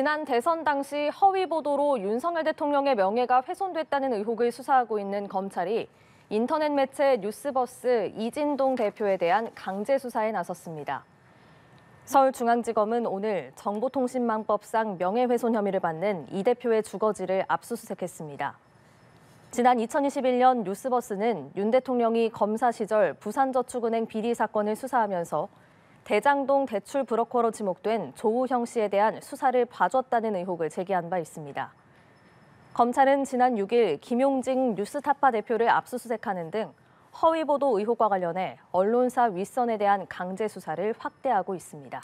지난 대선 당시 허위 보도로 윤석열 대통령의 명예가 훼손됐다는 의혹을 수사하고 있는 검찰이 인터넷 매체 뉴스버스 이진동 대표에 대한 강제 수사에 나섰습니다. 서울중앙지검은 오늘 정보통신망법상 명예훼손 혐의를 받는 이 대표의 주거지를 압수수색했습니다. 지난 2021년 뉴스버스는 윤 대통령이 검사 시절 부산저축은행 비리 사건을 수사하면서 대장동 대출 브로커로 지목된 조우형 씨에 대한 수사를 봐줬다는 의혹을 제기한 바 있습니다. 검찰은 지난 6일 김용진 뉴스타파 대표를 압수수색하는 등 허위보도 의혹과 관련해 언론사 윗선에 대한 강제 수사를 확대하고 있습니다.